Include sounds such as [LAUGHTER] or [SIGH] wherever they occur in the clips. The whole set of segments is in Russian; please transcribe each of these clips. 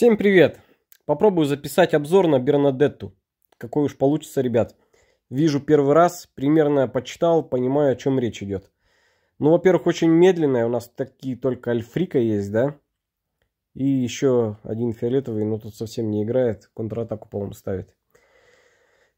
Всем привет! Попробую записать обзор на Бернадетту. Какой уж получится, ребят. Вижу первый раз, примерно почитал, понимаю, о чем речь идет. Ну, во-первых, очень медленная. У нас такие только Альфрика есть, да? И еще один фиолетовый, но тут совсем не играет. Контратаку, по-моему, ставит.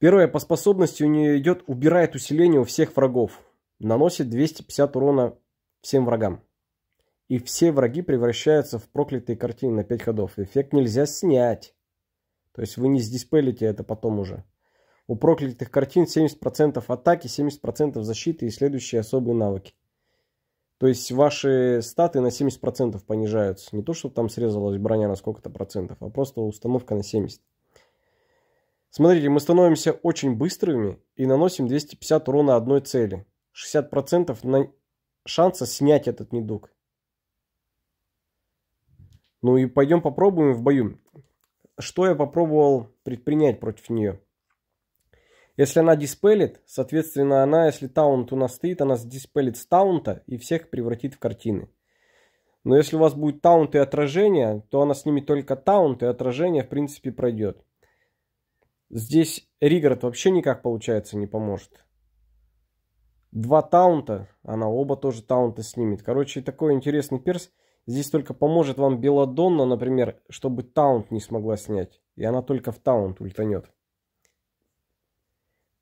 Первое, по способности у нее идет, убирает усиление у всех врагов. Наносит 250 урона всем врагам и все враги превращаются в проклятые картины на 5 ходов. Эффект нельзя снять. То есть вы не сдиспелите это потом уже. У проклятых картин 70% атаки, 70% защиты и следующие особые навыки. То есть ваши статы на 70% понижаются. Не то, что там срезалась броня на сколько-то процентов, а просто установка на 70%. Смотрите, мы становимся очень быстрыми и наносим 250 урона одной цели. 60% на шанса снять этот недуг. Ну и пойдем попробуем в бою. Что я попробовал предпринять против нее? Если она диспелит, соответственно, она, если таунт у нас стоит, она диспелит с таунта и всех превратит в картины. Но если у вас будет таунт и отражение, то она снимет только таунт, и отражение, в принципе, пройдет. Здесь Ригард вообще никак, получается, не поможет. Два таунта, она оба тоже таунта снимет. Короче, такой интересный перс. Здесь только поможет вам Беладонна, например, чтобы таунт не смогла снять. И она только в таунт ультанет.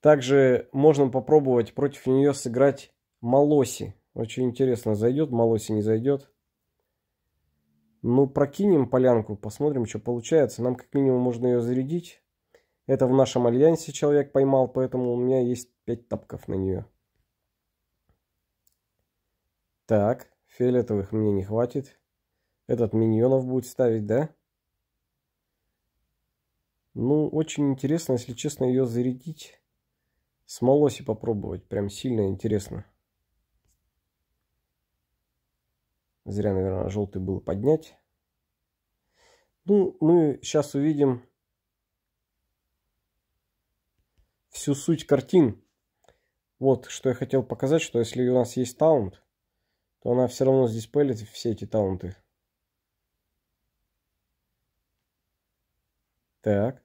Также можно попробовать против нее сыграть Малоси. Очень интересно, зайдет Малоси, не зайдет. Ну, прокинем полянку, посмотрим, что получается. Нам как минимум можно ее зарядить. Это в нашем альянсе человек поймал, поэтому у меня есть 5 тапков на нее. Так. Фиолетовых мне не хватит. Этот миньонов будет ставить, да? Ну, очень интересно, если честно, ее зарядить. С Молоси попробовать. Прям сильно интересно. Зря, наверное, желтый был поднять. Ну, мы сейчас увидим всю суть картин. Вот, что я хотел показать, что если у нас есть таунт, то она все равно здесь пылит все эти таунты. Так.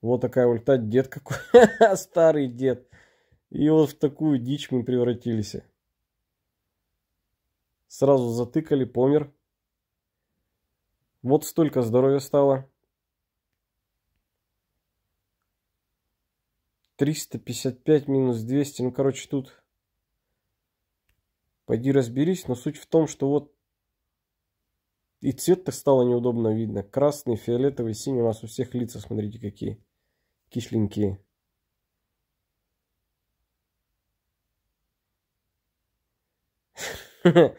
Вот такая ульта, дед какой, [LAUGHS] старый дед. И вот в такую дичь мы превратились. Сразу затыкали, помер. Вот столько здоровья стало. 355 минус 200, ну короче тут Пойди разберись, но суть в том, что вот и цвет-то стало неудобно видно. Красный, фиолетовый, синий у нас у всех лица, смотрите, какие кисленькие. [LAUGHS]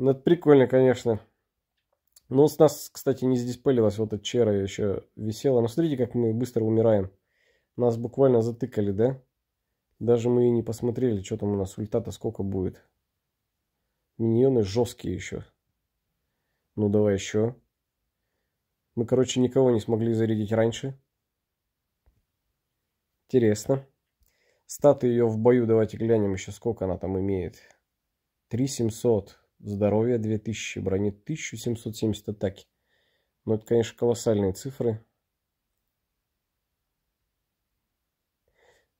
Ну, это прикольно, конечно. Ну, с нас, кстати, не сдиспелилась вот эта чера еще висела. Но смотрите, как мы быстро умираем. Нас буквально затыкали, да? Даже мы и не посмотрели, что там у нас ульта-то сколько будет. Миньоны жесткие еще. Ну, давай еще. Мы, короче, никого не смогли зарядить раньше. Интересно. Статы ее в бою, давайте глянем еще, сколько она там имеет. 3700. Здоровье 2000. Брони 1770 атаки. Ну, это, конечно, колоссальные цифры.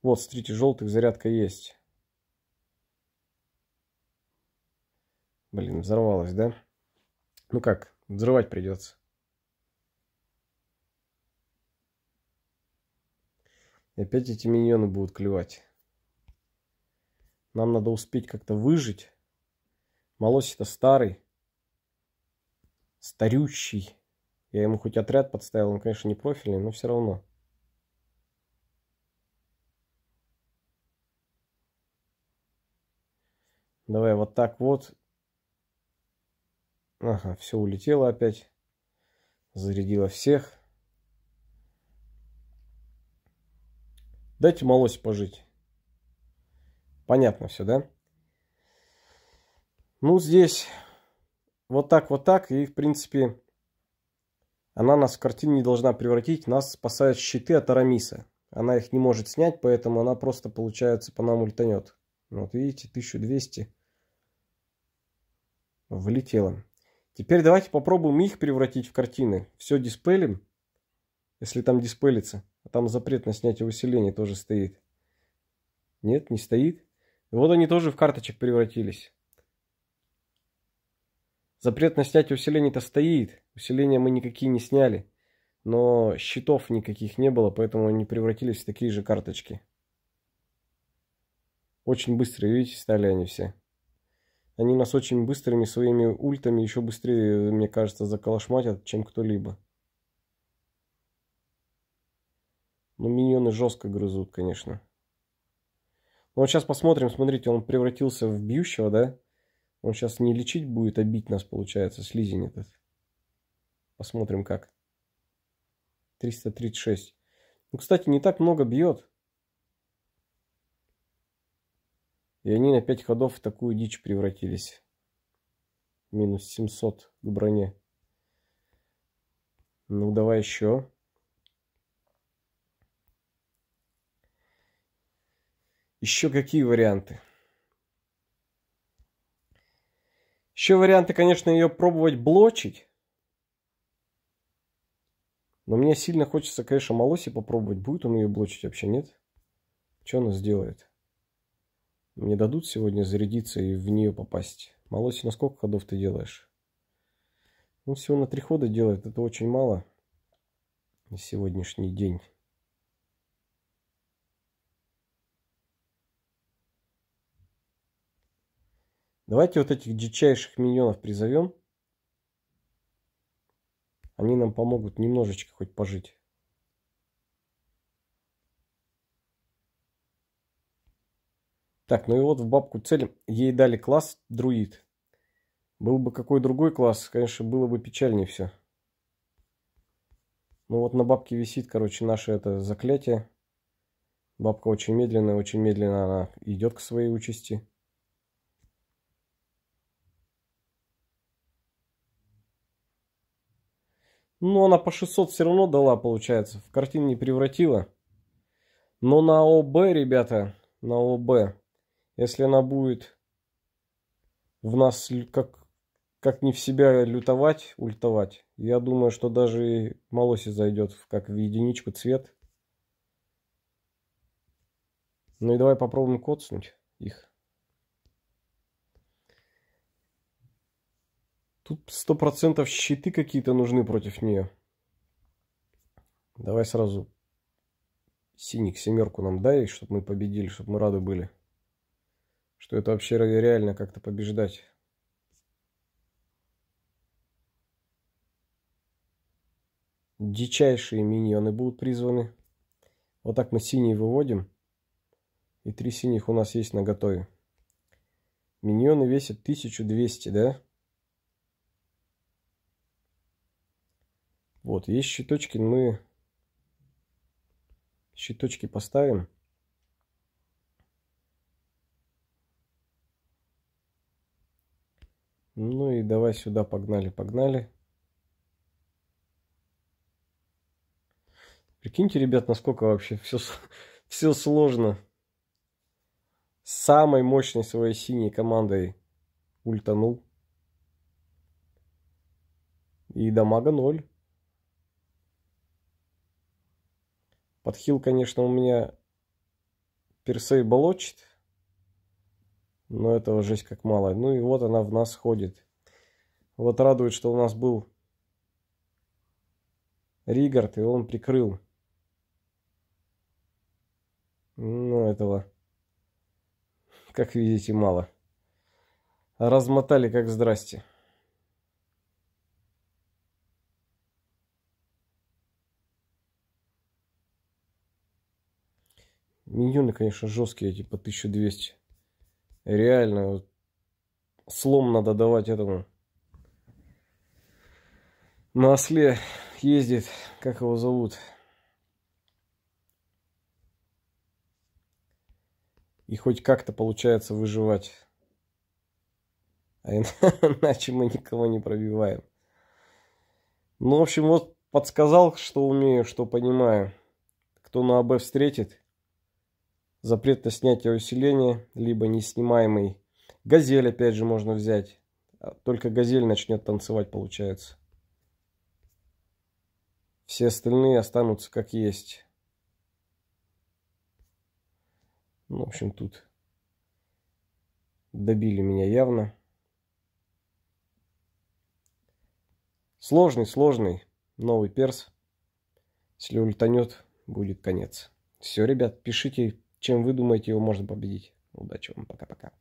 Вот, смотрите, желтых зарядка есть. Блин, взорвалась, да? Ну как, взрывать придется. И опять эти миньоны будут клевать. Нам надо успеть как-то выжить. Малось-то старый. Старющий. Я ему хоть отряд подставил, он, конечно, не профильный, но все равно. Давай вот так вот. Ага, все улетело опять. зарядило всех. Дайте малость пожить. Понятно все, да? Ну, здесь вот так, вот так. И, в принципе, она нас в картине не должна превратить. Нас спасают щиты от Арамиса. Она их не может снять, поэтому она просто, получается, по нам ультанет. Вот видите, 1200 влетело. Теперь давайте попробуем их превратить в картины. Все диспелим, если там диспелится. А там запрет на снятие выселения тоже стоит. Нет, не стоит. И вот они тоже в карточек превратились. Запрет на снятие усиления-то стоит. Усиления мы никакие не сняли. Но счетов никаких не было, поэтому они превратились в такие же карточки. Очень быстро, видите, стали они все. Они нас очень быстрыми своими ультами еще быстрее, мне кажется, заколошматят, чем кто-либо. Ну, миньоны жестко грызут, конечно. Ну, вот сейчас посмотрим, смотрите, он превратился в бьющего, да? Он сейчас не лечить будет, а бить нас, получается, слизень этот. Посмотрим как. 336. Ну, кстати, не так много бьет. И они на пять ходов в такую дичь превратились. Минус 700 к броне. Ну, давай еще. Еще какие варианты? Еще варианты, конечно, ее пробовать блочить. Но мне сильно хочется, конечно, Малоси попробовать. Будет он ее блочить вообще, нет? Что она сделает? Мне дадут сегодня зарядиться и в нее попасть? на сколько ходов ты делаешь? Ну всего на три хода делает, это очень мало на сегодняшний день. Давайте вот этих дичайших миньонов призовем. Они нам помогут немножечко хоть пожить. Так, ну и вот в бабку цель ей дали класс друид. Был бы какой другой класс, конечно, было бы печальнее все. Ну вот на бабке висит, короче, наше это заклятие. Бабка очень медленно, очень медленно она идет к своей участи. Ну, она по 600 все равно дала, получается. В картине не превратила. Но на ОБ, ребята, на ОБ если она будет в нас как, как не в себя лютовать, ультовать, я думаю, что даже и малоси зайдет как в единичку цвет. Ну и давай попробуем коцнуть их. Тут сто процентов щиты какие-то нужны против нее. Давай сразу синик семерку нам дай, чтобы мы победили, чтобы мы рады были что это вообще реально как-то побеждать. Дичайшие миньоны будут призваны. Вот так мы синие выводим. И три синих у нас есть на готове. Миньоны весят 1200, да? Вот, есть щиточки, мы щиточки поставим. и давай сюда, погнали, погнали. Прикиньте, ребят, насколько вообще все, [LAUGHS] все сложно. С самой мощной своей синей командой ультанул. И дамага ноль. Подхил, конечно, у меня персей болочит. Но этого жесть как мало. Ну и вот она в нас ходит. Вот радует, что у нас был Ригард, и он прикрыл. Ну, этого, как видите, мало. Размотали, как здрасте. Миньоны, конечно, жесткие, эти типа 1200. Реально, слом надо давать этому на осле ездит, как его зовут. И хоть как-то получается выживать. А [LAUGHS] иначе мы никого не пробиваем. Ну, в общем, вот подсказал, что умею, что понимаю. Кто на АБ встретит, запрет на снятие усиления, либо неснимаемый. Газель опять же можно взять. Только газель начнет танцевать, получается. Все остальные останутся как есть. Ну, в общем, тут добили меня явно. Сложный, сложный новый перс. Если улетанет, будет конец. Все, ребят, пишите, чем вы думаете, его можно победить. Удачи вам, пока-пока.